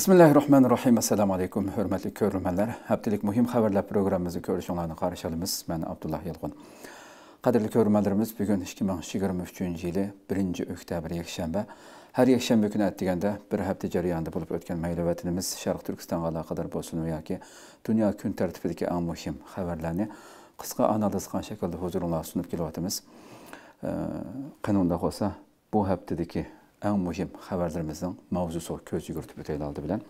Bismillahirrahmanirrahim. Assalamu alaykum, hörmətli görürmənlər. Həftəlik mühim xəbərlər proqramımızı görüşünlərini qarşılayırıq. Mən Abdullah Yılğın. Qadirli görürmənlərimiz, bu gün 2023-cü ilin 1-ci oktyabr yekşənbə. Hər yekşənbə günü ətdigəndə bir həftə cərəyanında olub ötən məlumatlarımız Şərq Türkistanla əlaqədar olsun və ya ki, dünya gün tərtibindəki ən mühim xəbərləri qısqa analiz qan şəkildə huzurunuza sunub gəliyətimiz. Qanunda olsa bu həftədəki En mühim xəbərlərimizin mövzusu köz yugurtib ötəyə aldı bilən.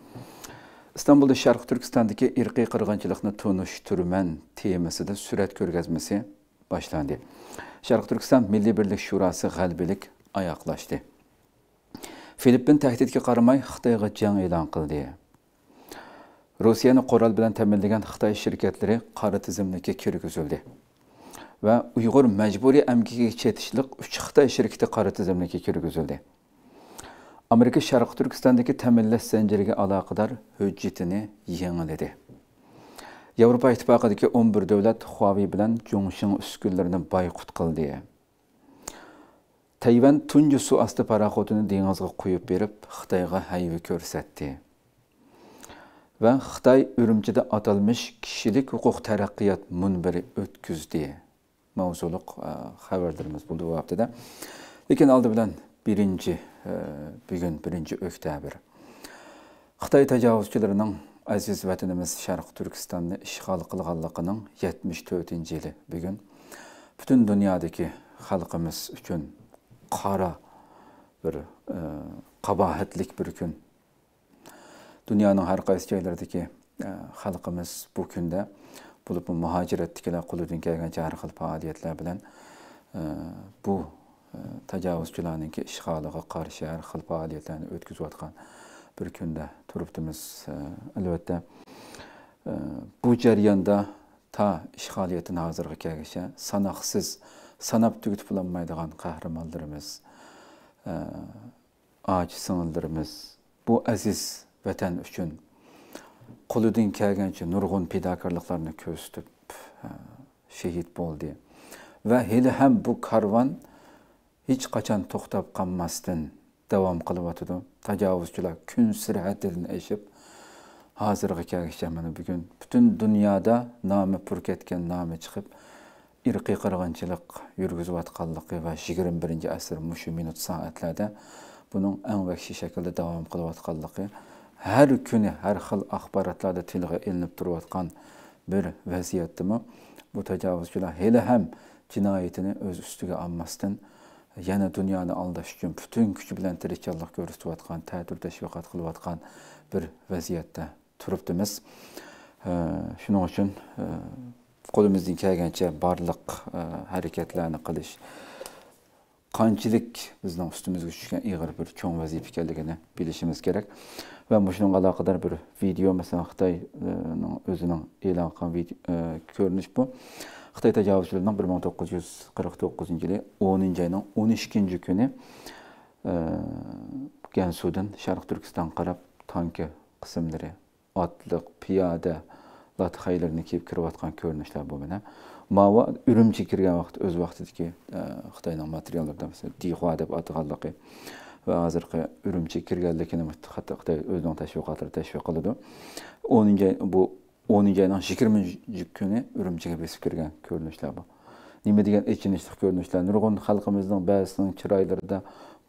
İstanbulda Şərq Türkistandakı irqi qırğınçılıqni tunuşturman temasida sürat ko'rgazmasi boshlandı. Şərq Türkistan Milli Birlik Şurası g'albilik ayaklaştı. Filippin təhdidga qaramay Xitoyga jang e'lon qildi. Rusya'nın qo'ral bilan ta'minlagan Xitoy şirketleri, qora tizimlikka kirgizildi. Ve uyg'ur mecburi amkiga chetishliq uch xitoy shirkiti qora tizimlikka kirgizildi amerika sharqi turkistondagi ta'minlash zanjiriga aloqador hujjatini yangiladi yevropa ittifoqidagi 11 davlat huavi bilan jongshin uskunlarini boyqut qildi tayvan tüncü su astı paroxodini dengizga qo'yib berib xitoyga hayvi ko'rsatdi va xitoy urumchida atılmış kishilik huquq taraqqiyot munbiri ötküzdi. mavzuliq e, xabarlarimiz bo'ldi bu haftada lekin aldı bilan birinci Э, бүгін бірінші октябрь қытай тажауызчыларының әзіз вәтініміз шарқ түркістанны ішғал қылғанлығының 74 жылы бүгін бүтін дүниядегі халқымыз үшін қара бір э, қабахетлік бір күн дүнияның әрқайсы жайлардегі э, халқымыз бұл күнде бұл мұхажиреттікілер қолыдан келген әрқилы фаалиятлар білән бұл tajovuzchilarniki ishg'oliga qarshi har xil faoliyatlarni o'tkazayotgan bir kunda turibdimiz e, albatta e, bu jarayonda ta ishg'oliyatini hozirga kelgacha sanoqsiz sanab tugutib bo'lolmaydigan qahramonlarimiz e, oji singillarimiz bu aziz vatan uchun qo'lidan kelgancha nurg'un fidokorliklarni ko'rsatib shahid bo'ldi va hali ham bu karvon e, hech qachon to'xtab qolmasdan davom qilyotidi tajovuzchilar kun sira dilini eshib hozirga kelgicha mana bugun butun dunyoda nomi purkatgan nomi chiqib irqiy qirg'inchilik yurgizayotganligi va yigirma birinchi asr mushu minut soatlarda buning eng vahshiy shaklda davom qilayotganligi har kuni har xil axborotlarda tilga ilinib turayotgan bir vaziyatdimi bu tajovuzchilar hali ham jinoyatini o'z ustiga olmasdan yana dunyoni aldash uchun butun kuchi bilan tirikchanlik ko'rsatayotgan tatur tashviqot qilayotgan bir vaziyatda turibdimiz shuning uchun e, qo'limizdan kelgancha barliq e, harakatlarni qilish qanchalik bizning ustimizga tushgan ig'ir bir cho'ng vazifa ekanligini bilishimiz kerak va shunga aloqador bir video masalan xitoyning o'zining e'lon qilgan e, ko'rinish bu xitoy tajovuzchilaridan bir ming to'qqiz yuz qirq to'qqizinchi yili o'ninchi ayning o'n ikkinchi kuni e, gansudan sharq turkiston qarab tanki qismlari otliq piyoda lat xaylarini kiyib kirayotgan ko'rinishlar bu mana mava urumchi kirgan vaqt o'z vaqtidagi e, xitoyning materiallarida dihua deb atag'anligi va hozirgi urumchi kirganligini hatto xitoy o'zining tashviqotlari tashviq qiladi o'ninchi bu o'rniga aynan yigirma kuni urumchiga besib kirgan ko'rinishlar bu nima degan ichinishli ko'rinishlar nurg'un xalqimizning ba'zisining chiroylarida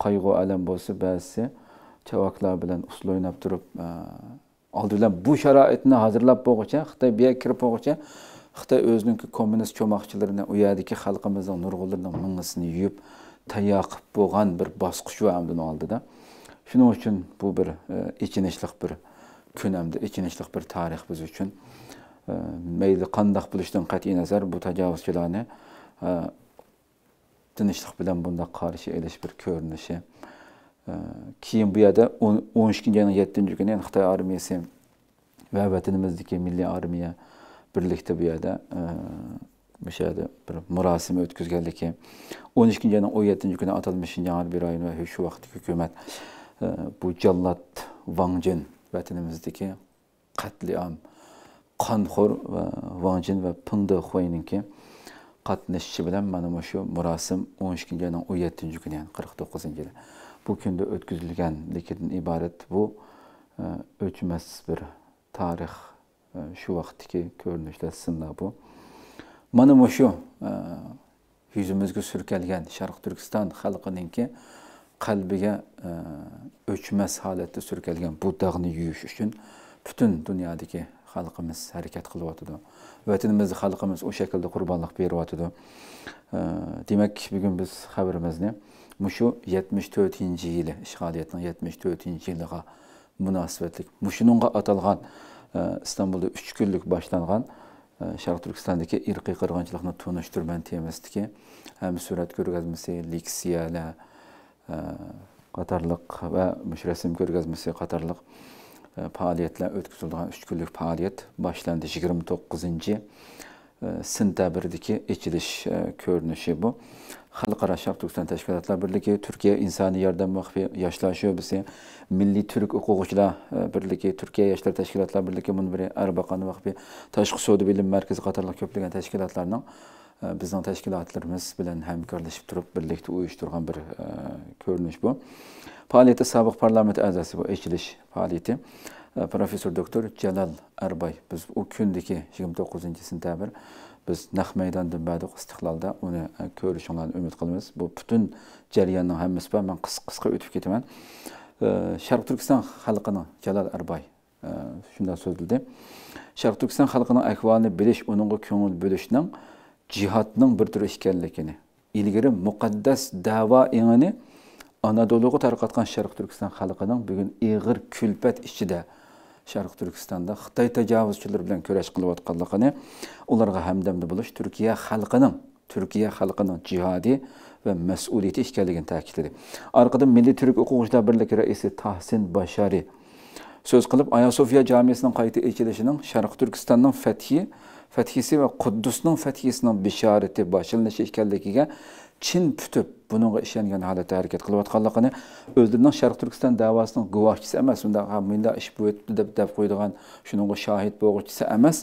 qayg'u alam bo'lsa ba'zisi chavaklar bilan usul o'ynab turib e, oldi bu sharoitni hozirlab bo'lguncha xitoy bir yerga kirib bo'lguncha xitoy o'ziniki kommunist cho'moqchilarini u yerdagi xalqimizning nurg'unlarning ming'isini yuyib tayyor qilib bo'lgan bir bosqich va oldida shuning uchun bu bir ichinishliq e, bir künəmdir, ikinciliq bir tarih biz üçün. Meyli qandaq buluşdan qəti nəzər bu təcavüzçülərini dinişlik bilən bunda karşı eləş bir görünüşü. Keyin bu yerdə 12-ci ayın 7-ci günü yəni Xitay armiyası və milli armiya birlikte bu yerdə bir şeydə bir mərasim ötküzgənlik ki 12-ci ayın 17-ci günü atılmış Şinjan bir ayın və şu vaxtki hökumət bu cəllat Wang Jin vatanimizdagi qatliom qonxo'r va vonjin va pundi xo'yniki qatnashishi bilan mana shu murosim o'n ikkinchi oyning o'n yettinchi kuni ya'ni qirq to'qqizinchi yili bu kunda o'tkazilganligidan iborat bu e, o'chmas bir tarix e, shu vaqtdagi ko'rinishlar sinlar bu mana shu e, yuzimizga surkalgan sharq turkiston uh, qalbiga e, o'chmas holatda surkalgan bu dog'ni yuvish uchun butun dunyodagi xalqimiz harakat qilyotidi vatanimizni xalqimiz o'sha shaklda qurbonlik beryotidi e, demak bugun biz xabarimizni mushu yetmish to'rtinchi yili ishg'oliyatni yetmish to'rtinchi yiliga munosabatlik mushunga atalgan e, istanbulda uch kunlik boshlangan sharq turkistondagi irqiy qirg'inchilikni tunishtirman temasidagi ham surat ko'rgazmasi leksiyalar Э, qatarliq va mushrasim ko'rgazmasi qatarliq э, faoliyatlar o'tkazilgan uch kunlik faoliyat boshlandi yigirma to'qqizinchi э, sentabirdagi ichilish ko'rinishi bu xalqaro sharq turkiston tashkilotlar birligi turkiya insoniy yordam maxfiy yoshlar sho'bisi milliy turk o'quvchilar e, birligi turkiya yoshlar tashkilotlar birligi munbiri arbaqan vaqfi tashqi savdo bilim markazi qatorli ko'plagan tashkilotlarning Э, bizning tashkilotlarimiz bilan hamkorlashib turib birlikda uyushtirgan bir e, ko'rinish bu faoliyati sobiq parlament a'zosi bu ichilish faoliyati e, professor doktor jalal arbay biz u kundagi yigirma to'qqizinchi sentabr biz naq maydonda badiq istiqlolda uni e, ko'rishinglarni umid qilamiz bu butun jarayonning hammasi bor man qisqa qisqa o'tib ketaman sharq turkiston xalqini jalol arbay shunday so'zladi sharq turkiston xalqining ahvolini bilish uningga ko'ngil bo'lishning cihatının bir turi ekanligini ilgari muqaddas davo engini anadoluga tarqatgan sharq turkiston xalqining bugun ig'ir kulpat ichida sharq turkistonda xitoy tajovuzchilari bilan kurash qilayotganligini ularga buluş bo'lish turkiya xalqining turkiya xalqining ve va mas'uliyati ekanligini ta'kidladi orqada milliy turk o'quvchilar birligi raisi tahsin bashari so'z qilib Ayasofya Camiyesi'nin kayıtı qayta Şarkı sharq fethi fathisi va quddusning fathisining bishorati boshilinishi ekanligiga chin tutib buningga ishongan holatda harakat qilayotganligini Şarkı sharq turkiston davosining guvohchisi emas millet iş ish bo'yibdi deb deb qo'ydigan şunun şahit bo'g'uvchisi emas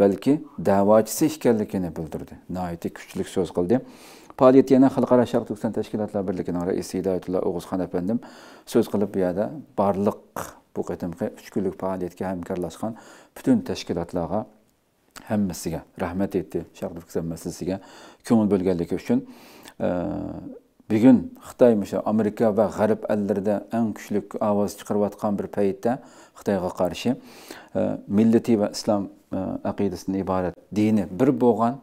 balki davacısı ekanligini bildirdi noiti kuchlik so'z qildi faoliyat yana xalqaro sharq turkiston tashkilotlar birligining raisi Oğuz Khan Efendim so'z qilib bu yerda barlık bu qadimgi üç günlük faoliyatga hamkorlashgan butun tashkilotlarga hammasiga rahmat aytdi shardurk masalasiga ko'ngil bo'lganligi uchun bugun xitoy o'sha amerika va g'arb allarida eng kuchli ovoz chiqarayotgan bir paytda xitoyga qarshi millatiy va islom aqidasidan iborat dini bir bo'lgan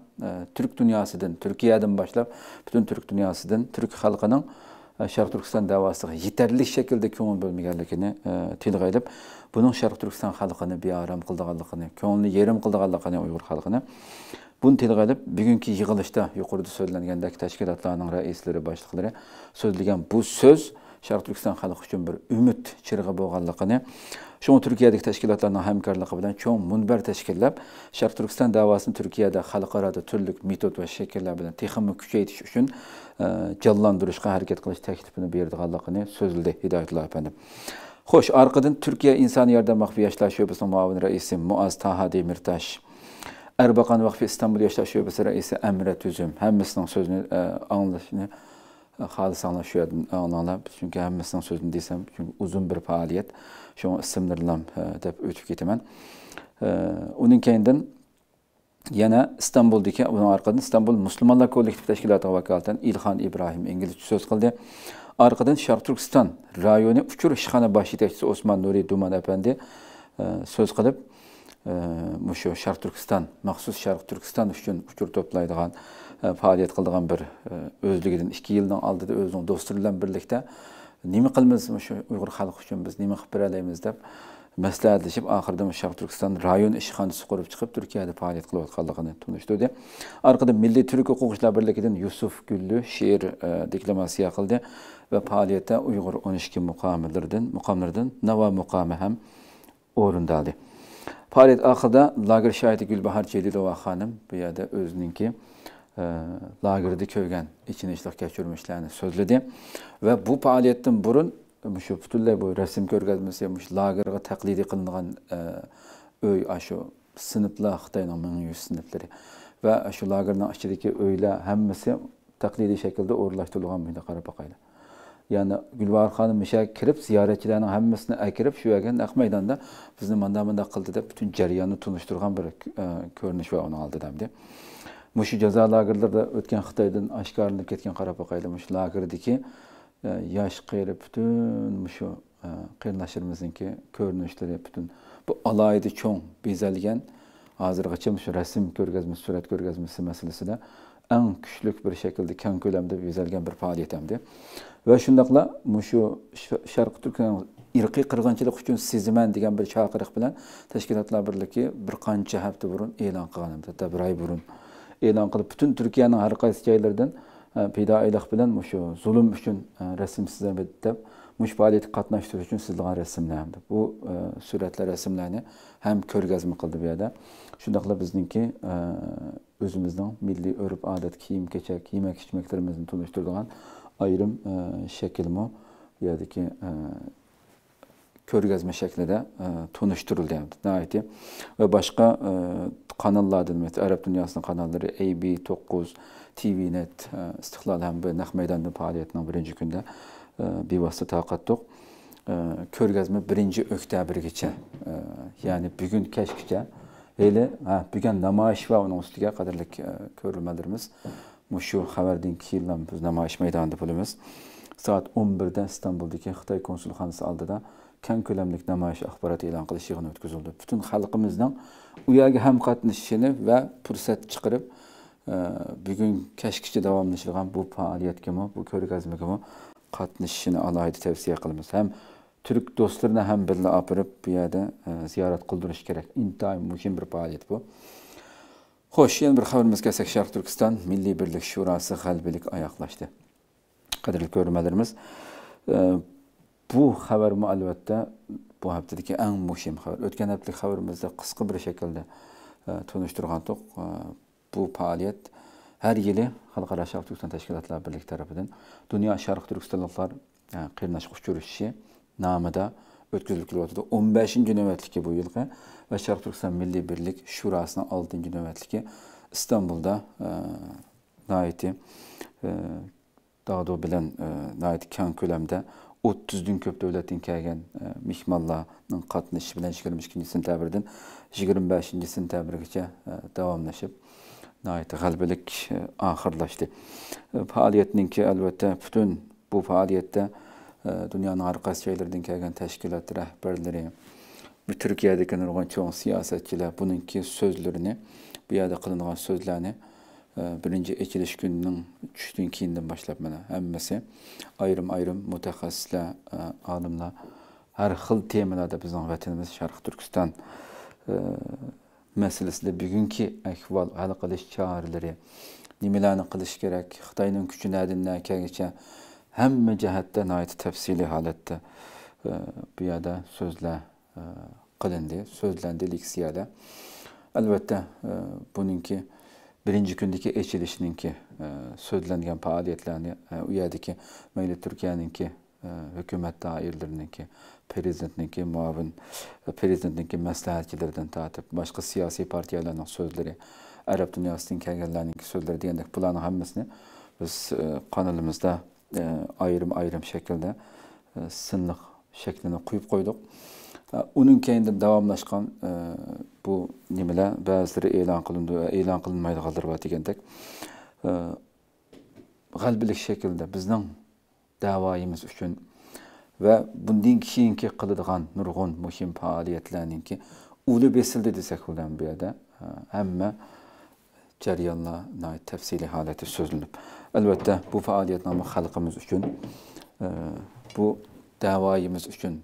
turk dunyosidan turkiyadan boshlab butun turk dunyosidan turk xalqining sharq turkiston davosiga yetarli shaklda ko'ngil bo'lmaganligini tilga ilib buning sharq turkiston xalqini bearom qildiganligini ko'ngilni yerim qildiganligini uyg'ur xalqini buni tilga ilib bugungi yig'ilishda yuqorida so'zlangandek tashkilotlarning raislari boshliqlari so'zlagan bu so'z Şərq Türkistan xalqı üçün bir ümid çırğı bolğanlığını, şoň Türkiýedäki täşkilatlaryň hämkarlygy bilen çoň munbar täşkilläp, Şərq Türkistan dawasyny Türkiýede halkara türlük metod we şekiller bilen tehimi küçäýtiş üçin e, canlandırışqa hərəkət qilish təklifini berdiganlygyny sözledi Hidayetullah efendim. Xoş, arqadan Türkiyə İnsan Yardım Vakfı Yaşlar Şöbəsinin muavin rəisi Muaz Taha Demirtaş, Erbakan Vakfı İstanbul Yaşlar Şöbəsi rəisi Əmrə Tüzüm, həmmisinin sözünü ə, e, anlayışını xalis anlaşıyor anlanıb. çünkü həməsinin sözünü deysəm, çünkü uzun bir fəaliyyət. Şonu isimlərləm e, de ötüb getəmən. E, onun kəyindən yana istanbuldagi buni orqadan istanbul musulmonlar kollektiv tashkiloti vakolatidan ilxon ibrohim inglizcha so'z qildi orqadan sharq turkiston rayoni uchur ishxona bosh yetakchisi o'smon nuriy duman apandi e, so'z qilib shu sharq turkiston maxsus sharq turkiston uchun uçur to'playdigan faaliyet kıldığın bir o'zligidan e, yıldan aldı da o'zini dostlarıyla birlikte nimi nima mı şu uyg'ur halkı için biz nimi qilib bera olamiz deb maslahatlashib ahirde sharq Türkistan rayon ishxonasi qurib chiqib turkiyada faoliyat qilayotganligini tunishtirdi orqada milliy turk o'quvchilar birligidan yusuf gulli she'r e, deklamatsiya qildi va faoliyatda uyg'ur o'n 12 mukamelerden muqomlaridan navo muqomi ham o'rinda oldi faoliyat oxirida lager shoiri Gülbahar Celilova Hanım bu yerda o'ziningki Ee, lagirdi köygen için işlək geçirmişlerini işlərini ve bu fəaliyyətdən burun şu bütünlüy bu rəsm görgəzməsi yapmış lagirə təqlidi qılınan e, öy aşu siniflər Xitayının 1100 sinifləri və şu lagirnin içindəki öylər hamısı taklidi şekilde orlaşdırılğan mıydı Qarabağayla. Yani Gülbahar Hanım işe kirip ziyaretçilerin hepsini ekirip şu yerden Ak Meydan'da bizni manda manda kıldı da bütün cereyanı tunuşturgan bir e, görünüş ve onu aldı demdi. Muşu cəza lagırlarda ötən Xitaydan aşkarlanıb getən Qarabağaylı muş lagırdakı e, yaş qeyri bütün muşu e, qeyrindaşlarımızınki görünüşləri bütün bu alaydı çoğ bezəlgən hazırgacha shu rasm ko'rgazmasi surat ko'rgazmasi masalasida eng kuchli bir shaklda kang ko'lamda bezalgan bir faoliyat hamda va shundoqla shu sharqi turkiston irqiy qirg'inchilik uchun seziman degan bir chaqiriq bilan tashkilotlar birligi bir qancha hafta burun e'lon qilgan edi bir oy burun e'lon qilib butun Türkiye'nin har qaysi joylaridan e, pidoilik bilan shu zulm uchun e, rasm sizlar deb mush faoliyatga qatnashtirish uchun sizilgan rasmlar resimlendi, bu e, suratlar rasmlarni ham ko'rgazma qildi bu yerda shundoq qilib bizniki o'zimizning milliy urf odat kiyim kechak yemak ichmaklarimizni tunishtiradigan ayrim shaklmi bu yerdagi ko'rgazma shaklida tunishtirildi va boshqa kanallardan mesela Arap dünyasının kanalları AB9, TVNet, e, İstiklal hem ve Naq meydanının faaliyetinin birinci günde e, bir vasıta taqatdıq. E, Körgəzmə birinci öktəbir keçə, yəni bugün kəşkicə, elə hə, bugün namayiş və onun üstügə qədərlik görülmələrimiz, muşu haber ki illə biz namayış meydanında bölümüz. Saat 11'də İstanbul'daki Xitay Konsulxanası aldı da keng ko'lamli namoyish axborot e'lon qilish yig'ini o'tkazildi butun xalqimizdan u yoqqa ham qatnashishini va fursat chiqarib e, bugun kashkicha davomlashadigan bu faoliyatgami bu ko'rgazmagami qatnashishini alohida tavsiya qilamiz ham turk do'stlarini ham birga opirib bu yerda e, ziyorat qildirish kerak intayin muhim bir faoliyat bu xo'sh yana bir xabarimizga kelsak sharq turkiston milliy birlik shurasi g'albalik oyoqlashdi qadrli ko'rmalarimiz e, bu xabarmi albatta bu haftadagi eng muhim xabar o'tgan haftalik xabarimizda qisqa bir shaklda e, tunishtirgandik e, bu faoliyat har yili xalqaro sharq turkiston tashkilotlari birlik tarafidan dunyo sharq turkistonliklar e, qirnash uchrashishi nomida o'tkazilib kelyotdi o'n beshinchi navbatligi bu yilgi va sharq turkiston milliy birlik shurasini oltinchi navbatligi istanbulda naiti dadu bilan naiti kang ko'lamda 30 көп дәүләттен кәген михмалланың катнашы белән 22 сентябрьдән 25 сентябрьгәчә дәвамлашып nəhayət qalbilik axırlaşdı. Fəaliyyətinin ki, əlbəttə bütün bu fəaliyyətdə e, dünyanın arqası şeylərdən gələn təşkilat rəhbərləri, Türkiyədəki nurgun çox siyasətçilər bununki sözlərini, bu yerdə qılınan sözlərini ee, birinci ekilish kunining tushdan keyindan boshlab ayrım ayrım ayrim e, ayrim her olimlar har xil temalarda bizning vatanimiz sharq turkiston e, masalasida bugünkü ahvol hal qilish choralari nimalarni qilish kerak xitoyning kuchi nadan nakagicha hamma jihatda tefsili tafsiliy holatda e, bu yerda so'zlar qilindi so'zlandi leksiyalar albatta ki birinci gündeki eçilişininki, e, sözlengen faaliyetlerini, e, uyadiki, meyli Türkiye'ninki, e, hükümet dairlerininki, prezidentninki, muavin, e, prezidentninki məsləhətçilərdən tatib, başka siyasi partiyalarının sözləri, Ərəb dünyasının kəlgənlərinin sözləri deyəndək, bunların hamısını biz kanalımızda e, e, ayrım-ayrım şekilde e, sınlıq şəklini koyduk. Və onun kəyində davamlaşqan ə, e, bu nimələr bəziləri elan qılındı və elan qılınmaydıqları var deyəndək e, qalbilik şəkildə bizdən davayımız üçün və bundan keyinki qılıdığan nurgun mühim fəaliyyətlərinin ki ulu besildi desək olan bir yerdə e, həmmə cəryanla nəhayət təfsili haləti sözlünüb. Əlbəttə bu fəaliyyətnamə xalqımız üçün ə, bu davayımız üçün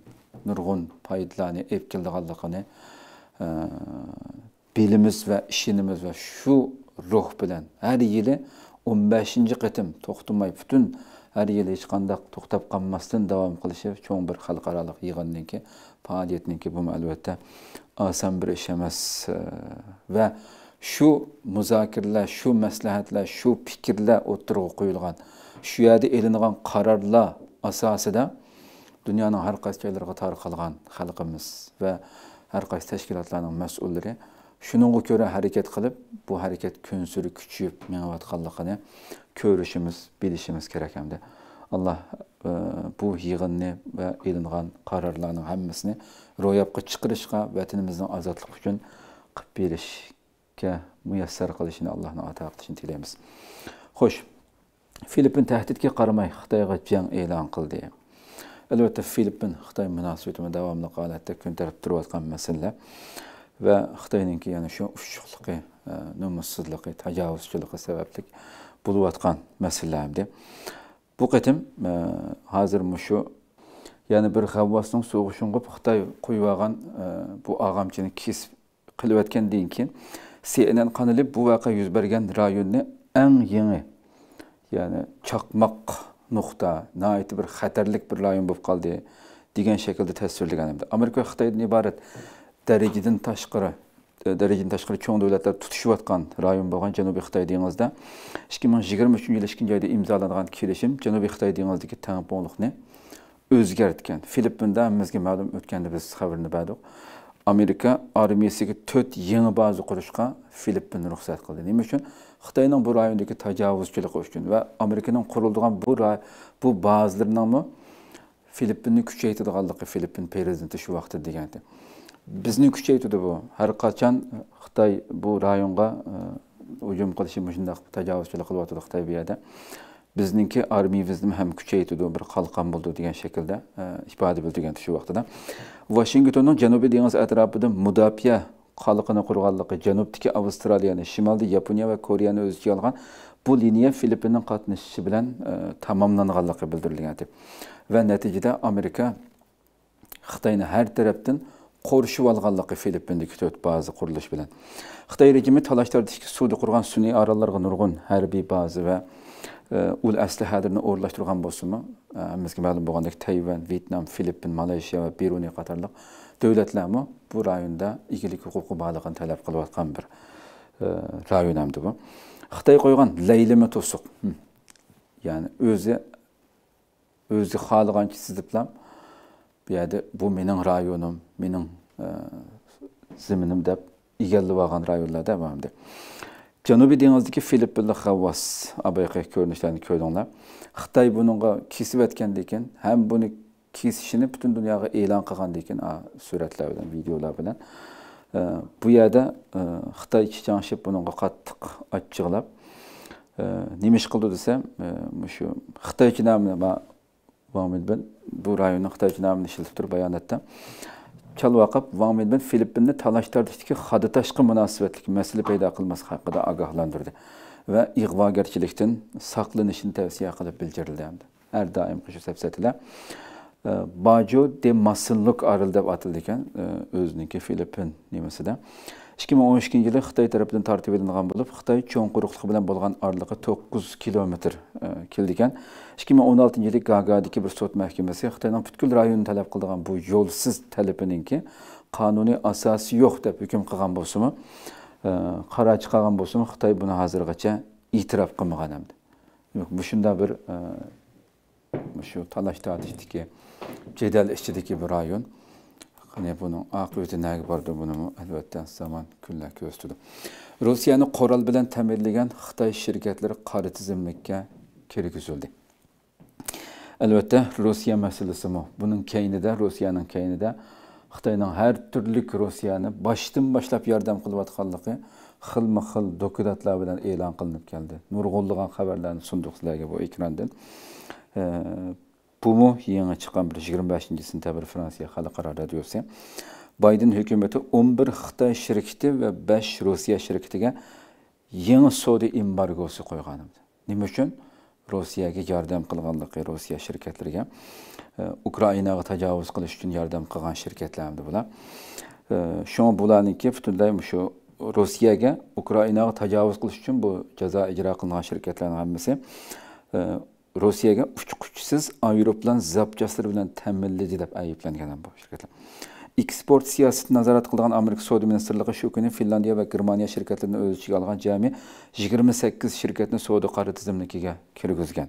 nurg'un foydalarni olib keldiganligini bilimiz va ishonimiz va shu ruh bilan har yili 15 qitim to'xtamay butun har yili hech qandaq to'xtab qolmasdan davom qilishi cho'ng bir xalqaroliq yig'inniki faoliyatniki bu albatta oson bir ish emas va shu muzokaralar shu maslahatlar shu fikrlar o'tirg'a qo'yilgan shu yerda ilingan qarorlar asosida dunyoning har qaysi joylariga halkımız xalqimiz va har qaysi tashkilotlarning şunun o ko'ra harakat qilib bu harakat kun sari kuchayib minayotganligini ko'rishimiz bilishimiz kerak Allah alloh e, bu yig'inni va ilingan qarorlarni hammasini ro'yobga chiqarishga vatanimizni ozodlik uchun qilib berishga muyassar qilishini allohni ato qilishini tilaymiz xo'sh filippin karmayı Hıhtay'a xitoyga jang e'lon qildi әлбәттә филиппин қытай мөнәсәбәтенә дәвамлы халатта күн тәртип турып аткан мәсьәлә ва Хытайның ки яны шу ушчылыгы, нумыссызлыгы, таҗавузчылыгы сәбәплек булып аткан мәсьәлә инде. Бу кытым хәзер мушу яны бер хаввасның сугышынга Хытай куйып алган бу агамчыны кесип кылып аткан дигән кин CNN каналы бу вакыйга юз берген районны әң яңа, яны чакмак nuqta, nəhayət bir xətərlik bir rayon olub qaldı deyilən şəkildə təsvirlənəmdir. Amerika və Xitaydan ibarət dərəcədən təşqiri dərəcədən təşqiri çox dövlətlər tutuşub atqan rayon bolğan Cənubi Xitay dənizində 2023-cü il 2-ci ayda imzalanan kelişim Cənubi Xitay dənizindəki tənqonluğunu özgərtkən. Filippində həmmizə məlum ötkəndə biz xəbərini verdik. Amerika armiyasına 4 yeni baza quruşqa Filippin ruxsat qıldı. Nə üçün? Xitayning bu rayondagi tajovuzchilik uchun va Amerikaning qurilgan bu ray, bu bazalarningmi Filippinni kuchaytirganligi Filippin prezidenti shu vaqtda degandi. Bizni kuchaytirdi bu. Har qachon Xitoy bu rayonga e, hujum qilishi shunday tajovuzchilik qilyotdi Xitoy bu yerda. bizningki armiyamizni ham kuchaytirdi bir qalqon bo'ldi degan shaklda e, ifoda bildirgan shu vaqtida. Washingtonning janubiy dengiz atrofida mudofaa xalqini qurganligi janubdagi avstraliyani shimolda yaponiya va koreyani o'z ichiga olgan bu liniya filippinning qatnashishi bilan e, tamomlanganligi bildirilgan va natijada amerika xitoyni har tarafdan qo'rishib olganligi filippindagi to'rt baza qurilish bilan xitoy rejimi talash tortishga suvda qurgan sun'iy orollarga nurg'un harbiy baza va e, ul aslahalarni o'rlashtirgan bo'lsinmi e, bizga ma'lum bo'lgandek tayvan vyetnam filippin malayziya va beruniy qatorliq davlatlarmi bu rayonda egilik huquqi borlig'ini talab qilayotgan bir e, rayon hamdi bu xitoy qo'ygan laylima to'siq ya'ni o'zi o'zi xohlagancha siziblam bu yerda bu mening rayonim mening ziminim deb egallab olgan rayonlarda hamdi Janubi dengizdagi Filippinlik g'avvos abayqa ko'rinishlarni ko'ringlar. Xitoy buningga kesib o'tgandan keyin hem bunu. kesishini butun dunyoga e'lon qilgan lekin suratlar bilan videolar bilan e, bu yerda e, xitoy chichangshib bunga qattiq achchiqlab e, nima ish qildi desam shu xitoycha nomini Van Milbin bu rayonun xitoycha nomini ishlatib turib bayonotda chalvaqab Van Milbin Filippinni talash tortishdagi hadi tashqi munosabatlik masala paydo qilmaslik haqida ogohlantirdi va ig'vogarchilikdan saqlanishni tavsiya qilib bildirildi har doim shu safsatalar bajo de masilluq arıl deb ataldi ekan o'ziniki Filipin nimasida ikki ming o'n ikkinchi yili xitoy tarafidan tortib ilingan bo'lib xitoy cho'ng quruqligi bilan bo'lgan orlig'i 9 kilometr e, keldi ekan ikki ming o'n oltinchi yili gagadagi bir sot mahkemesi xitoyning butkul rayonu talep qilgan bu yo'lsiz talabininki qonuniy asosi yo'q deb hukm qilgan bo'lsimi e, qara chiqargan bo'lsimi xitoy buni hozirgacha e'tirof qilmagan hamdi bu shunday bir e, shu talash tortishdiki jedal ichidagi bir rayon qani buni oqibati naga bordi bunimi albatta zamon kunlar ko'rsatdi rossiyani qurol bilan ta'minlagan xitoy shirkatlari qora tizimlikka kirgizildi albatta rossiya masalasimi buning kaynida rossiyaning kaynida xitoyning har turli rossiyani boshidan boshlab yordam qilayotganligi xilma xil dokumentlar bilan e'lon qilinib keldi nurg'unlagan xabarlarni sunduq sizlarga bu ekrandan Bumu yangi chiqqan bilish 25-sentabr Fransiya xalqaro radiosi Bayden hukumati 11 Xitoy shirkati va 5 Rossiya shirkatiga yangi savdo embargosi qo'ygan. Nima uchun? Rossiyaga yordam qilganligi, Rossiya shirkatlariga e, Ukrainaga tajovuz qilish yardım yordam qilgan bula. bular. Shu e, bularniki butunlay shu Rossiyaga Ukrainaga tajovuz qilish uchun bu ceza ijro qilingan shirkatlarning hammasi e, rossiyaga uch kuchsiz aeroplan zapchastlari bilan ta'minlaydi deb ayblangan bu shirkatlar eksport siyosatini nazorat qilgan amerika savdo ministrligi shu kuni finlandiya va germaniya shirkatlarini o'z ichiga olgan jami yigirma sakkiz shirkatni savdo qaror tizimligiga kirgizgan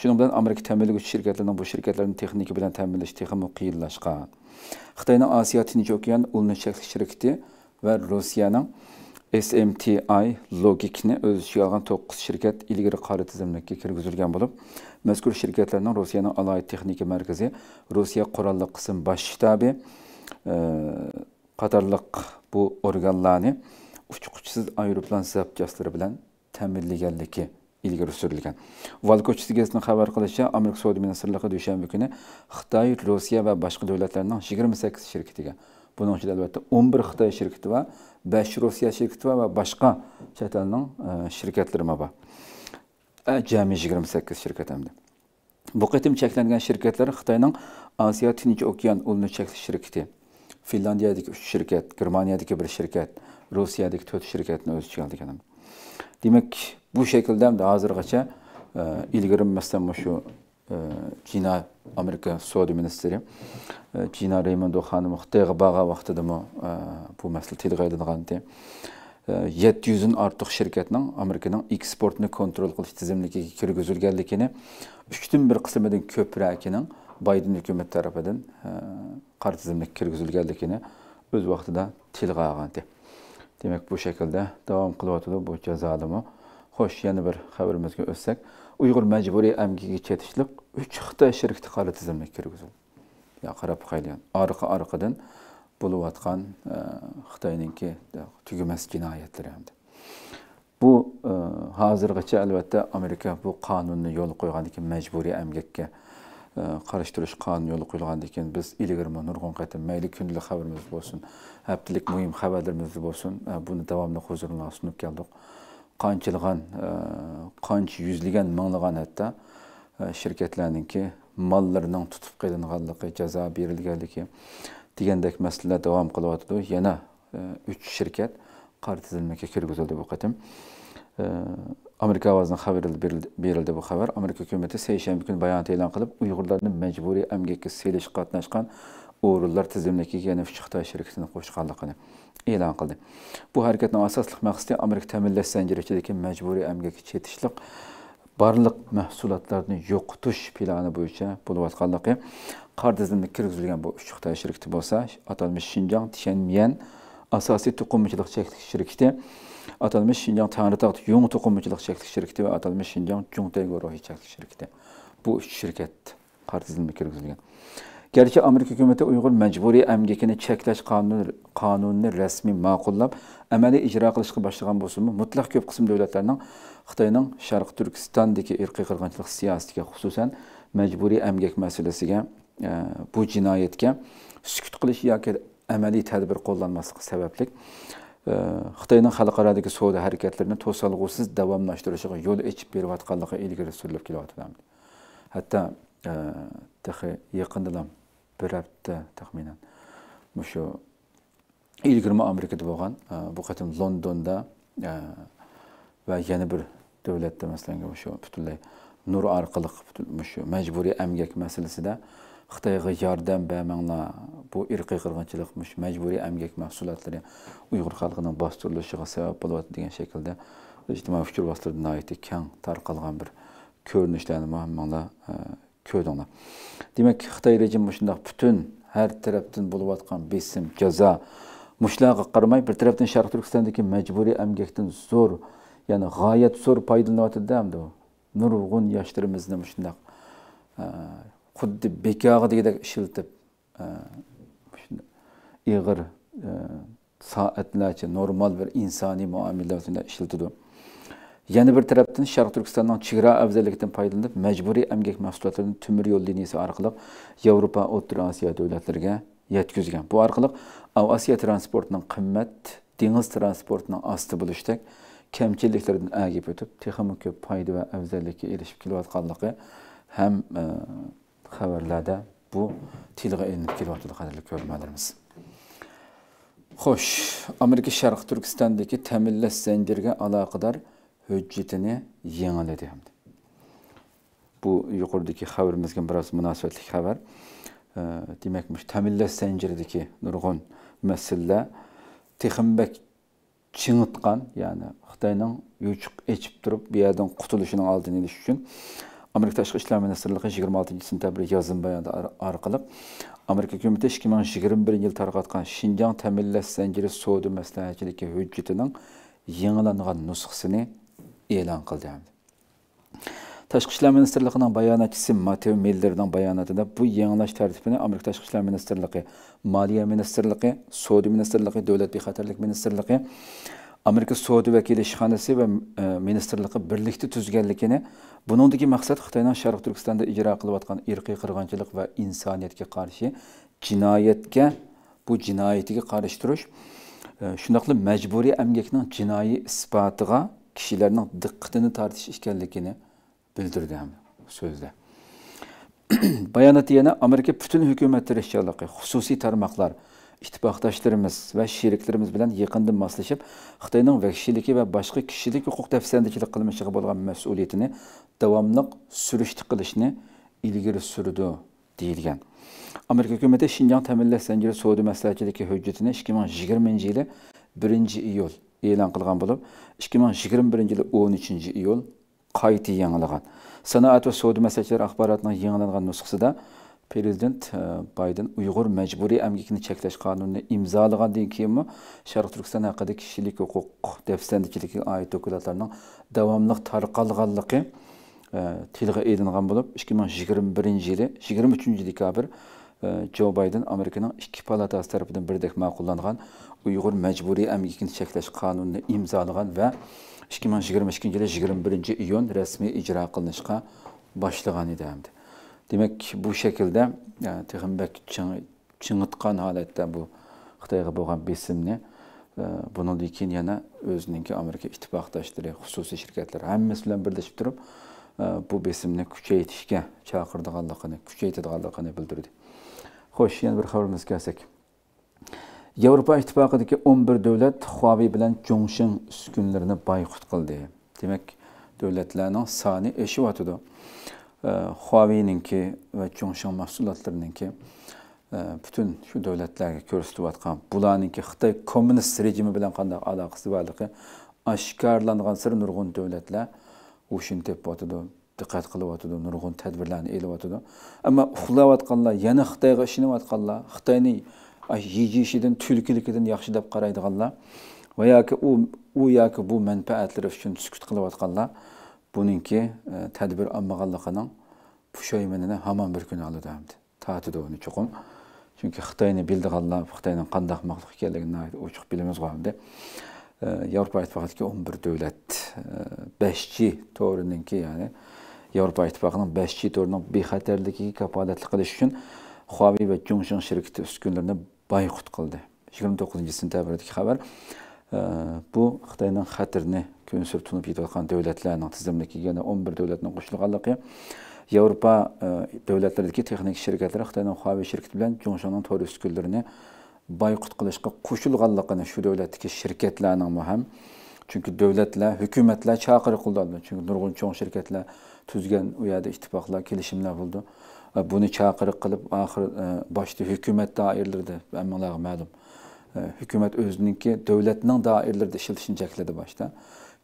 shuning bilan amerika ta'minlovchi shirkatlarining bu shirkatlarni texnika bilan ta'minlash texmi qiyinlashgan xitoyning osiyo tinch okean ulni shirkati va rossiyaning SMTI logikni o'z ichiga 9 shirkat ilgari qari tizimlikka kirgizilgan bo'lib, mazkur shirkatlarning Rossiyaning Aloy texnika markazi, Rossiya qurolli qism bosh shtabi e, qatorliq bu organlarni uchquchsiz aeroplan zapchaslari bilan ta'minlaganligi ilgari surilgan valkoch stigasining xabar qilishicha amerika savdo ministrligi dushanba kuni xitoy rossiya va boshqa davlatlarning 28 sakkiz shirkatiga buning ichida albatta 11 bir xitoy shirkati va 5 Rusiya şirkəti və başqa şətlərin e, şirkətlərimə var. E, Cəmi 28 şirkətimdir. Bu qitim çəklənən şirkətlər Xitayının Asiya Tinç Okean Ulunu çəkli şirkəti, Finlandiyadakı 3 şirkət, Germaniyadakı 1 şirkət, Rusiyadakı 4 şirkətini öz içində aldı. Demək, bu şəkildə hazırgacha e, ilgari masalan shu Э, Америка China Amerika iqtisodiy ministri China Raymond Do'xani Xitoyga baga vaqtida bu masala tilg'ayilgan edi. 700 dan ortiq shirkatning Amerikaning eksportni kontrol qilish tizimligiga kirgizilganligini 3 dan 1 qismidan ko'pragining Bayden hukumat tomonidan qar tizimlik kirgizilganligini o'z vaqtida tilg'a olgan edi. Demak, bu shaklda davom qilyotdi bu jazolimi. Xo'sh, yana bir xabarimizga o'tsak, uyg'ur majburiy amgiga chetishliq uch xitoy shirkni hali tizimga kirgizildi yo qarab qaylan orqa orqadan bo'layotgan e, xitoyninki tugamas jinoyatlari hamdi bu e, hozirgacha albatta amerika bu qonunni yo'l qo'ygandan keyin majburiy amgakka e, qarshi qonun yo'l qo'yilgandan keyin biz ilgari nurg'un qaytib mayli kunlik xabarimiz bo'lsin haftalik muhim xabarlarimiz bo'lsin buni davomli huzuringizga sunib keldik qanchilg'an e, qancha yuzligan minglagan hatto e, shirkatlarninki mollarning tutib qilinganligi jazo berilganligi degandek masalalar davom qilyotdi yana e, uch shirkat qar tizimiga kirgizildi bu qatim amerika ovozini xabari berildi bu xabar amerika hukumati seshanba kuni bayonot e'lon qilib uyg'urlarni majburiy amgakka selish qatnashgan o'rinlar tizimligiga yana xitoy shirkatini qo'shganligini e'lon qildi bu harakatning asosli maqsadi amerika ta'minlash zanjiri majburiy amgakka chetishliq barliq mahsulotlarni yo'qotish plani bo'yicha bo'layotganligi qar tizimga kirgizilgan bu uch xitoy shirkiti bo'lsa atalmish shinjong tishanmiyan asosiy to'qimachilik cheklik shirkiti atalmish shinjong tangritog yung to'qimachilik cheklik shirkiti va atalmish shinjong jungtay guruhi cheklik shirkiti bu uch shirkat qar kirgizilgan Gərçi Amerika hökuməti Uyğur məcburi əmgəkini çəkləş qanunu qanununu rəsmi məqullab, əməli icra qilishqa başlagan bolsunmu, mutlaq köp qism dövlətlərinin Xitayının Şərq Türkistandakı irqi qırğınçılıq siyasətinə xüsusən məcburi əmgək məsələsinə e, bu cinayətə sükut qilish yoki əməli tədbir qo'llanmaslığı səbəblik e, Xitayının xalqaradakı savdo hərəkətlərini to'salg'usiz davomlashtirishiga yo'l ochib berayotganligi ilgari surilib kelyotgandi. Hatto e, texi yaqindalam bir hafta taxminan shu yigirma amerikada bo'lgan e, bu qatim londonda e, va yana bir davlatda masalan shu butunlay nur orqali shu majburiy amgak masalasida xitoyga yordam bermanglar bu irqiy qirg'inchilik mush majburiy amgak mahsulotlari uyg'ur xalqining bostirilishiga sabab bo'lyapti degan shaklda ijtimoiy fikr vositalarida keng tarqalgan bir ko'rinishlarni muammolar e, көрдіңі демек қытай режим мұшындақ бүтін әр тараптан болып жатқан бесім жаза мұшыларға қарамай бір тараптан шарқ түркістандегі мәжбүри әмгектен зор яғни ғаят зор пайдаланып жатыр да әмді нұрғын яшьтарымызды мұшындақ құдды бекағы дегендей ішілтіп иғыр saatlerce normal bir insani muamelesinde işletiyor. yana bir tarafdan sharq turkistonning chegara afzalligidan foydalanib majburiy emgak mahsulotlarini tümür yo'l liniyasi orqali yevropa o'rta osiyo davlatlariga yetkazgan bu orqali osiyo transportining qimmat dengiz transportining osti bo'lishdek kamchiliklardan agib o'tib texmi ko'p foyda va afzallikka erishib kelayotganligi ham e, xabarlarda bu tilga ilinib kilovatlı qadrli ko'rmalarimiz xo'sh amerika sharq turkistondagi ta'minlash zanjiriga aloqador hüccetini yeniledi hamdi. Bu yukarıdaki haberimizden biraz münasebetli haber. E, demekmiş, Tamilles zincirideki nurgun mesille Tehimbek çınıtkan, yani Xitay'ın yüçük içip durup bir yerden kutuluşunun aldığını iliş için Amerika Taşqı İşlər Ministerliği 26 sentyabr yazın bayanı arqılıb Amerika hökuməti 2021-ci il tarqatqan Şinjan təminləş zənciri sodi məsləhətçiliki hüccətinin yenilanğan nusxasını e'lon qildi tashqi ishlar ministrligining bayonotchisi mateo millerning bayonotida bu yangilash tartibini amerika tashqi ishlar ministrligi moliya ministrligi savdo ministrligi davlat bexatarlik ministrligi amerika savdo vakili ishxonasi va e, ministrligi birlikda tuzganligini maksat, maqsad xitoyning Türkistan'da icra ijro qilayotgan irqiy qirg'inchilik va insoniyatga qarshi jinoyatga bu jinoyatiga qarshi turish shundoqli e, majburiy amgakning jinoiy isbotiga kishilarning dikkatini tortish ekanligini bildirdi ham so'zda bayonotda yana amerika bütün hukumat tirishchanligi hususi tarmoqlar ittifoqdoshlarimiz ve sheriklarimiz bilen yaqindan maslaşıp, xitoyning vahshiyligi va boshqa kishilik huquq tafsandichilik qilmishiga bo'lgan mas'uliyatini davomli surishti qilishni ilgari surdi deyilgan amerika hükümeti shinjong ta'minlash zanjiri savdo maslahatchiligi hujjatini ikki ming yigirmanchi yili birinchi iyul e'lon qilgan bo'lib 2021 yili 13 iyul qayta yangilagan sanoat va savdo masalalari axborotining yangilangan nusxasida prezident mecburi uyg'ur majburiy amgikni cheklash qonunini imzolagandan keyinmi sharq turkiston haqida kishilik huquq dafsandichiligiga oid dokumentlarning davomli tarqalganligi e, tilga ilingan bo'lib 2021 yili 23 dekabr Э, jo bayden amerikaning ikki palatasi tarafidan birdek ma'qullangan uyg'ur majburiy amgikini cheklash qonunini imzolagan va 2022 ming 21 ikkinchi yili yigirma birinchi iyun rasmiy ijro qilinishga boshlagan edi hamdi demak bu shaklda e, texmbak ching'itgan holatda bu xitoyga bo'lgan besimni e, bundan keyin yana o'zininki amerika ittifoqdoshlari xususiy shirkatlar hammasi bilan birlashib turib e, bu besimni kuchaytirishga chaqirdiganligini kuchaytirganligini bildirdi xo'sh yana bir xabarimizga kelsak yevropa ittifoqidagi o'n bir davlat huavi bilan jongshin uskunlarini boyqut qildi demak davlatlarning soni eshyotidi huavininki va jongshin mahsulotlariniki e, butun shu davlatlarga ko'rsatyotgan bularninki xitoy kommunist rejimi bilan qanday aloqasi borligi oshkorlangan sir nurg'un davlatlar o'shini tepyotdi diqqat qilyotidi nurg'un tadbirlarni elyotidi ammo uxlayotganlar yana xitoyga ishonayotganlar xitoyni yeyishidan tulkilikidan yaxshi deb qaraydiganlar va yoki u u yoki bu manfaatlari uchun sukut qilayotganlar buninki e, tadbir olmaganligini pushaymonini hamon bir kun oladi hamdi tatidi uni chuqum chunki xitoyni bildiganlar xitoyni qandaq maxluq ekanligini ochiq bilamiz hamdi e, yevropa ittifoqidagi o'n bir davlat e, beshchi to'rininki ya'ni Yevropa İttifaqının 5-chi turning bexatarligiga kafolatlik qilish uchun Huawei va Zhongshan shirkati uskunalarini boykot qildi. 29-sentabrdagi xabar bu Xitoyning xatirni kun surib tunib yetayotgan davlatlarning tizimligiga yana 11 davlatning qo'shilganligi Yevropa e, davlatlaridagi texnik shirkatlar Xitoyning Huawei shirkati bilan Zhongshanning to'g'ri uskunlarini boykot qilishga qo'shilganligini shu davlatdagi shirkatlarning ham çünkü devletler, hükümetler chaqiriq qildi. Çünkü nurg'un chong şirketler tüzgən uyardı, yerdə ittifaqlar, kelişimlər buldu. Bunu çağırıq qılıb axır e, başda hökumət dairələrində əmmalar məlum. E, hökumət özününki dövlətinin dairələrində işlətişini çəklədi başta.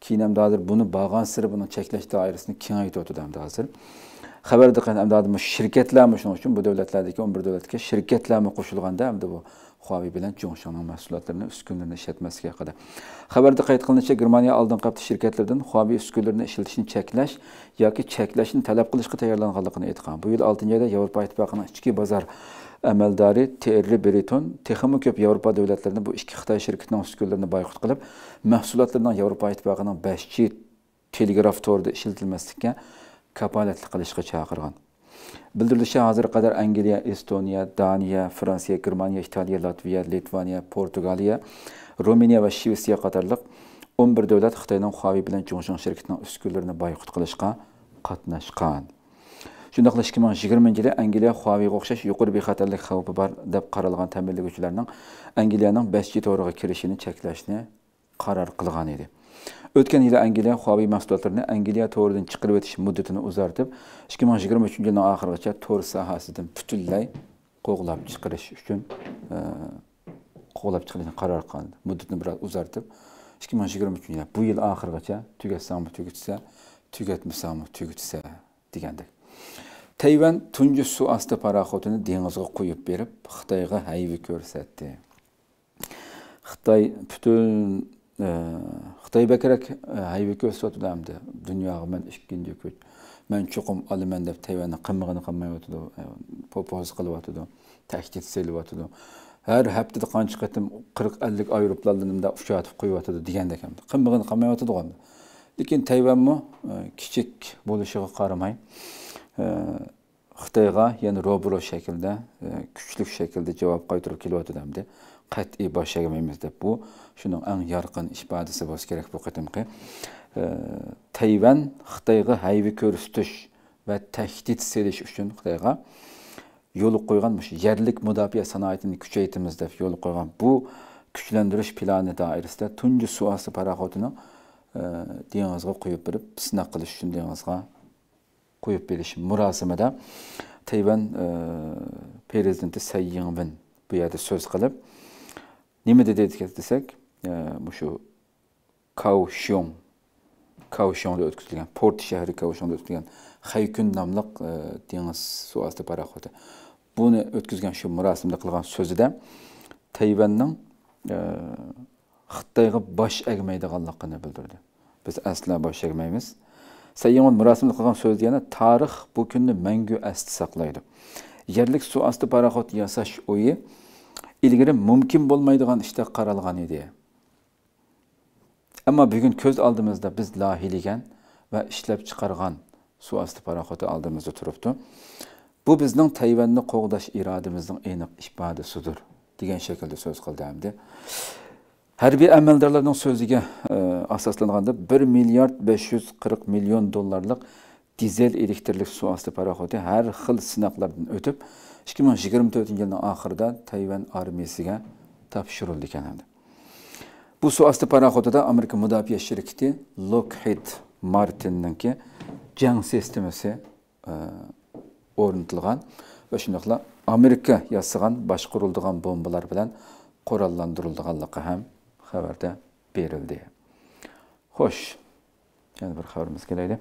Kinem dadır bunu bağan sırrı bunun çəkləş dairəsini kinayət ötüdəm dadır. Xəbər diqqət əmdadı şirkətlər şunun üçün bu dövlətlərdəki 11 dövlətə şirkətlər qoşulğanda əmdə bu Huawei bilan Zhongshanning mahsulotlarini uskunlarini ishlatmasligi haqida. Xabarda qayd qilinishicha, Germaniya oldingi hafta shirkatlardan Huawei uskunlarini ishlatishni cheklash yoki cheklashni talab qilishga tayyorlanganligini aytgan. Bu yil 6-oyda Yevropa ittifoqining ichki bozor amaldori Thierry Breton texmi ko'p Yevropa davlatlarini bu ikki Xitoy shirkatining uskunlarini boykot qilib, mahsulotlarning Yevropa ittifoqining 5G telegraf torida ishlatilmaslikka kapolatli qilishga chaqirgan. bildirilishicha hozirga qadar angliya estoniya daniya fransiya germaniya italiya latviya litvaniya portugaliya ruminiya va shvetsiya qatorliq o'n bir davlat xitoyning huavi bilan jongshan shirkitining uskunlarini boyqut qilishga qatnashgan shundoqla ikki ming yigirmanchi yili angliya huaviyga o'xshash yuqori bexatarlik xavfi bor deb qaralgan ta'minlovchilarning angliyaning besh to'rig'iga kirishini cheklashni qaror qilgan edi o'tgan yili angliya huaviy mahsulotlarini angliya to'g'ridan chiqarib o'tish muddatini uzartib ikki ming yigirma uchinchi yilning oxirigacha to'r sohasidan butunlay qo'g'lab chiqarish uchun e, qo'g'lab chiqarishni qaror qildi muddatni biroz uzartib ikki ming yigirma uchinchi yil bu yil oxirigacha tugatsammi tugatsa tugatmasammi tugatsa degandek tayvan tunji suv osti paroxodini dengizga qo'yib berib xitoyga hayvi ko'rsatdi xitoy butun xitoy bakrak hayvi ko'z sotilamdi dunyoga man ikkinchi kuch man chuqum olaman deb tayvanni qimig'ini qilmayotidi popoz qilyotidi tahdid selyotidi har haftada qancha qatim qirq ellik aeroplanni nimda uchatib qo'yyotidi degandek qimmig'ini qilmayotidi lekin tayvanmi kichik bo'lishiga qaramay xitoyga yana ro'baro shaklda kuchli shaklda javob qaytarib kelyotidi qat'iy bosh chaymaymiz deb bu shuning en yorqin ifodasi bo'lsa kerak bu qadimgi ee, tayvan xitoyga hayvi ko'rsatish va tahdid selish uchun xitoyga yo'l qo'ygan yerlik mudofaa sanoatini kuchaytimiz deb yo'l qo'ygan bu kuchlantirish plani doirasida tunji suvosti paroxotini ee, dengizga qo'yib berib sinaq qilish uchun dengizga qo'yib berish murosimida tayvan ee, prezidenti say yingvin bu yerda so'z qilib nima e deb aytgan desak shu e, kaushyon kaushonda o'tkazilgan port shahri kaushonda o'tkazilgan haykun nomli e, dengiz osti paroxodi buni o'tkazgan shu murosimda qilgan so'zida tayvanning xitoyga bosh egmaydiganligini bildirdi biz aslo bosh egmaymiz sayyomon murosimda qilgan so'zi yana tarix bu kunni mangu asti saqlaydi yerlik osti paroxod yasash o'yi ilgari mumkin bo'lmaydigan ishda qaralgan edi ammo bugun ko'z oldimizda biz lahiligan va ishlab chiqargan osti paroxoti oldimizda turibdi bu bizning tayvanni qo'g'dash irodamizning aniq ifodasidir degan shaklda so'z qildi hamda harbiy amaldorlarning so'ziga e, asoslanganda bir milliard besh yuz qirq million dollarlik dizel elektrlik osti paroxoti har xil sinoqlardan o'tib 2024-нің ақырда Тайван армиясыға тапшырылды екен Бұл су асты параходыда Америка мұдапия шіркеті Lockheed Martin-нің ке жан системесі орынтылған. Өшіндіқла Америка ясыған башқұрылдыған бомбалар білен қоралландырылдығалықы әм қабарда берілді. Хош, әді бір қабарымыз келейді.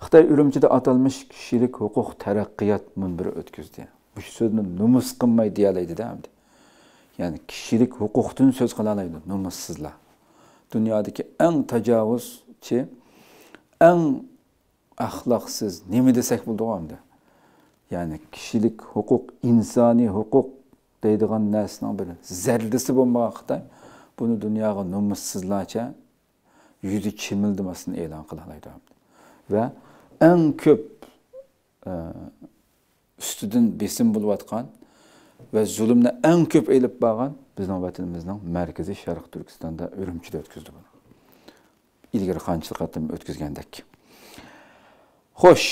Қытай үрімчеді аталмыш кішілік ұқық тәрәққият мұнбірі өткізді. bu so'zni numus qilmay deyalaydida hamda ya'ni söz huquqdan so'z dünyadaki en dunyodagi eng tajovuzchi eng axloqsiz nima desak bo'ldi hamda ya'ni kishilik hukuk insoniy huquq deydigan narsaning biri zardisi bunu xitoy buni dunyoga numussizlarcha yuzi chimildimasdan e'lon qila oladi va eng ko'p e, üstüdün besim bulayotgan va zulmni eng ko'p ilib borgan bizning vatanimizning markaziy sharq turkistonda urumchida o'tkazdi buni ilgari qancha qatim o'tkazgandek xo'sh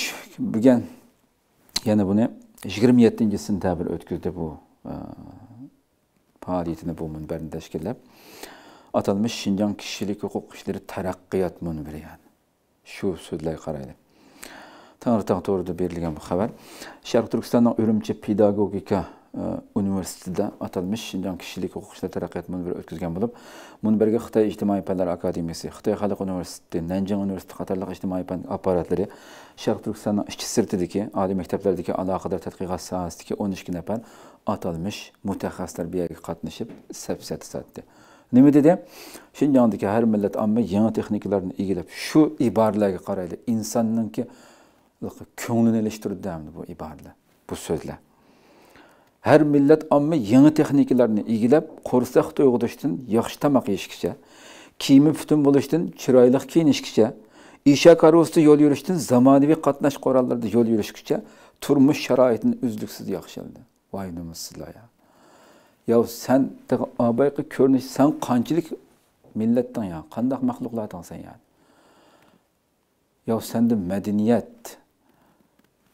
bugun yana buni yigirma yettinchi sentabr o'tkazdi bu e, faoliyatini bu munbarni tashkillab atalmish shinjon kişilik huquq ishlari terakkiyat munbiri yani Şu so'zlarga qaraylik Tanrıtağ to'rida berilgan bu xabar sharq Türkistan'dan urumchi pedagogika e, universitetida atalmish shinjon kishilik o'qishda taraqqiyot munbiri o'tkazgan bo'lib munbirga xitoy ijtimoiy fanlar akademiyasi xitoy xalq universiteti nanjing universiteti qatorliq ijtimoiy fan apparatlari sharq turkistonning ishchi sirtidagi Ali maktablardagi aloqador tadqiqot sohasidagi o'n ikki nafar atalmish mutaxassislar bu yerga qatnashib safsata sotdi nima dedi shinjongdagi har millat omma yangi texnikalarni egallab shu iboralarga qaraydi insonniki ko'nglini eleştirdi bu ibarla, bu sözle. Her millet amme yeni texnikalarni egilab, qo'rsaq to'yg'udishdan yaxshi tamoq yeyishgacha, kiyimi butun bo'lishdan chiroyli kiyinishgacha, isha karusida yo'l yurishdan zamonaviy qatnash qurollarida yo'l yurishgacha Turmuş sharoitini üzlüksüz yaxshildi. Vay nomussizlar ya. Ya sen abayqi ko'rinish, sen kancılık millatdan ya, kandak maxluqlardan sen ya. Ya sende medeniyet,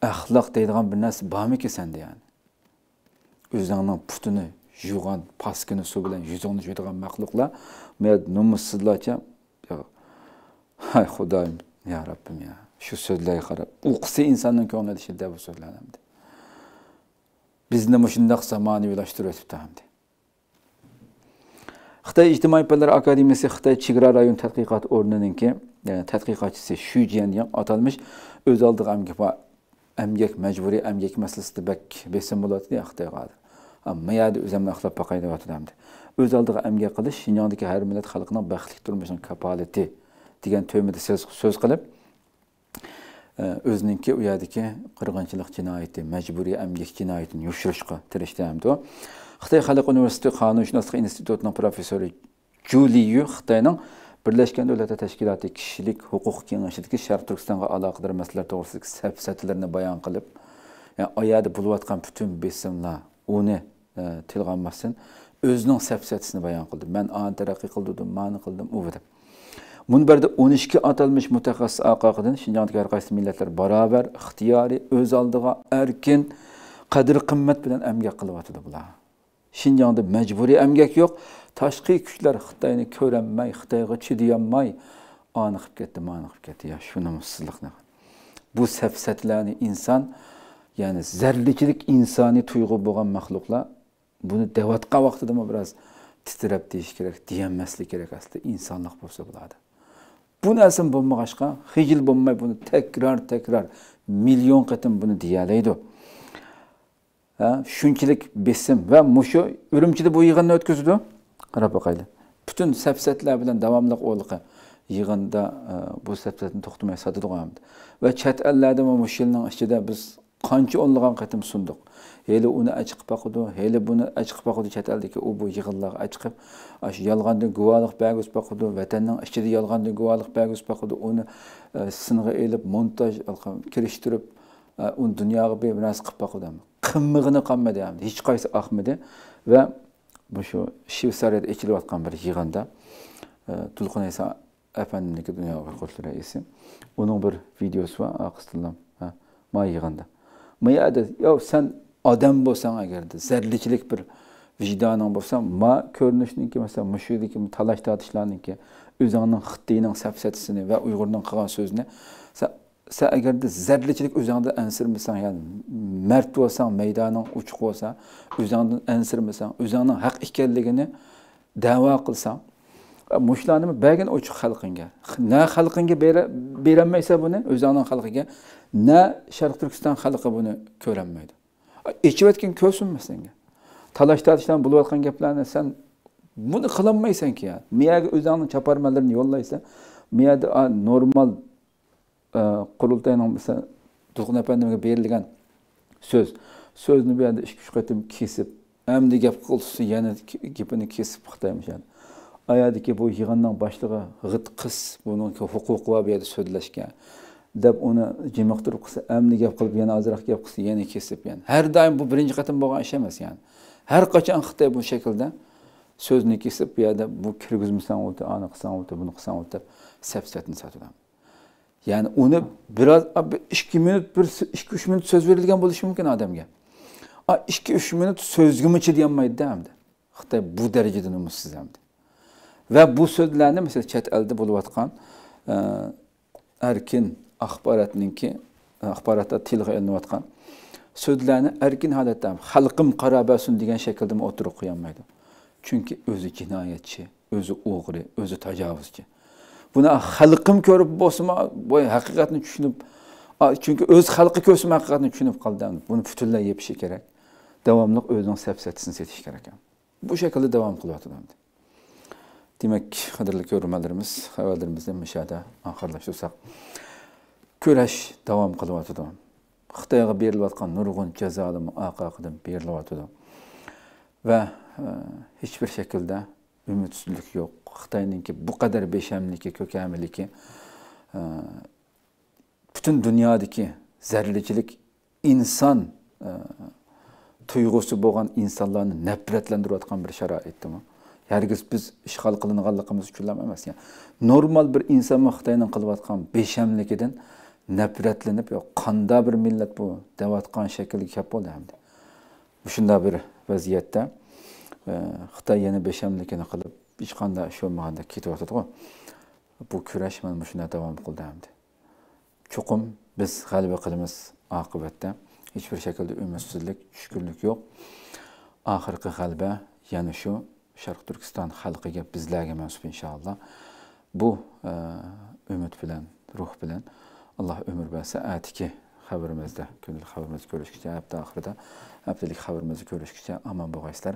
ahlak deydigan bir narsa ki sende yani o'zingni putini yuvgan pastkini suv bilan yuzingni yuvadigan maxluqlar nomussizlarcha hay xudoyim yo robbim ya shu so'zlarga qarab o'qisa insonni ko'nglida shiddat bu so'zlar hamdi bizni shundoq zamonaviylashtirib o'tibdi hamdi xitoy ijtimoiy fanlar akademiyasi xitoy chegara rayon tadqiqot o'rniniki tadqiqotchisi shu jiyan atalmish o'z oldiga emgek, mecburi emgek meselesi bek besin bulatı diye Ama Xitoy qadı. Amma yadi o'zimni axlab baqay deyotgandim. O'z oldiga emgak qilish Shinyondagi har millat xalqining baxtli turmushining kapolati degan to'mida so'z qilib o'ziningki e, u yerdagi qirg'inchilik jinoyati, majburiy emgak o. yoshirishga tirishdi Üniversitesi Kanun Üçün universiteti İnstitutu'nun profesörü professori Juliyu Xitoyning Birləşmiş Dövlətlər Təşkilatı Kişilik Hüquq Kengəşidəki Şərq Türkistanla əlaqədar məsələlər toğrusundakı səhifələrini bayan qılıb, yəni ayada buluyatqan bütün besimlər onu e, tilgə almasın, özünün səhifəsini bayan qıldı. Mən an tərəqqi qıldım, mən qıldım, o dedim. Münbərdə 12 atılmış mütəxəssis aqaqıdan Şinjandakı hər qaysı millətlər bərabər, ixtiyari, öz aldığa erkin qadr-qimmət bilan əmgək qılıb atdı bunlar. Şinjanda məcburi əmgək yox. tashqi kuchlar xitoyni ko'ranmay xitoyga chidayolmay oni qilib ketdi mani qilib ketdi ya ne namussizlikni bu safsatlarni insan, ya'ni zarlichilik insoniy tuyg'u bo'lgan maxluqlar buni deyotgan vaqtidami biraz titrab deyish kerak deyolmaslik kerak aslida insonlik bo'lsa bo'ladi bu narsam bo'lmag'ashqa hijil bo'lmay buni takror takror million qatim buni deyalaydi shunchalik besim va mushu urumchida bu yig'inni o'tkazdi qarab boqaylik butun safsatlar bilan davomli o'liqi yig'inda e, bu safsatni to'xtamay sotadigan va chet ellarda mana shu yilning ichida biz qancha o'nlagan qatim sundiq heli uni achiqib boqidi heli buni achiqib boqidi chet eldagi u bu yig'inlarga achiqib shu yolg'ondan guvohlik bergis boqidi vatanning ichida yolg'ondan guvohlik bergis boqidi uni e, singa elib montaj kirishtirib e, uni dunyoga benasib qilib boqidi qimmig'ini qolmadi hech qaysi oqmidi va bu shu shvetsariyada ekilayotgan bir yig'inda tulqin e, esa afandiniki dunyoga qo'shilar esi uning bir videosi bor tilim ma yig'inda mayadi yo san odam bo'lsang agarda zarlichilik bir vijdoning bo'lsa ma ko'rinishniki masalan mushulik talash tortishlarniki o'zingning xitiyning safsatisini va uyg'urning qilgan so'zini de zerrecilik üzerinde ensir misin ya'ni mard bo'lsang maydoning uchuq bo'lsa o'zingni ansirmasang o'zingning haq ekanligini davo qilsang e, Ne bagin uchuq bunu, na xalqingga Ne buni Türkistan xalqiga na sharq turkiston xalqi buni ko'rolmaydi ichayotgan ko'rsinmi senga talash geplerine sen gaplarni san buni ya. miyaga o'zingni çaparmalarını yo'llaysan miyada normal Э, qurultayning to'lqin apandiga berilgan so'z so'zni bu yerda ikki uch qatim kesib endi gap qilsa yana gapini kesib xiqtaymish yani bu yig'inning boshlig'i g'it qiz buni huquqi bor bu yerda so'zlashgan deb uni jimiqtirib qilsa amni gap qilib yana ozroq gap qilsa yana kesib yani har doim bu birinchi qatim bo'lgan ish emas yani har qachon xitoy bu shaklda so'zni kesib bu yerda bu kirgizmasang o'ti ani qilsang o'ti buni qilsan o'ti deb safsatni sotib ya'ni uni biroz ikki minut bir ikki uch minut so'z berilgan bo'lishi mumkin odamga ikki uch minut so'zgumicha deyolmaydida hamda xitoy bu darajada nomussiz hamda va bu so'zlarni masalan chet elda bo'layotgan erkin axborotninki axborotda tilga ilinayotgan so'zlarni erkin holatda xalqim qarabasin degan shaklda o'tirib qo'yolmaydi chunki o'zi jinoyatchi o'zi o'g'ri o'zi tajovuzchi Buna buni xalqim ko'rib bo'lsinmi voy haqiqatni tushunib chunki o'z xalqi ko'rsin haqiqatni tushunib qoldi buni butunlay yepishi kerak davomli o'zining safsatisini setish kerak ekan bu shaklda davom qilyotgandi demak qadrli ko'rmalarimiz xabarlarimizni mushada oxirlashtirsak kurash davom qilyotdi xitoyga berilayotgan nurg'un jazoli muaqaqida berilayotdi va e, hech bir shaklda umidsizlik yo'q xitoyninki bu qadar beshamligi ko'kamligi e, butun dunyodagi zarlichilik inson e, tuyg'usi bo'lgan insonlarni nafratlantirayotgan bir sharoitdimi hargiz biz ishg'ol qilinganligimiz uchun ham emas yani normal bir inson xitoyning qilayotgan beshamligidan nafratlanib yo qanda bir millat bu deyotgan shaklga gap bo'ldi Bu shunday bir vaziyatda xitoy yana beshamligini qilib hech qanday ish bo'lmaganda ketyotdiku bu kurash mana shunday davom qildi hamda chuqum biz g'alaba qilamiz oqibatda hech bir shaklda umidsizlik tushkunlik yo'q oxirgi g'alaba yana shu sharq turkiston xalqiga bizlarga mansub inshaalloh bu e, umid bilan ruh bilan alloh umr bersa atiki xabarimizda kunlik xabarimizni ko'rishguncha hafta oxirida haftalik xabarimizni ko'rishguncha omon bo'lg'aysizlar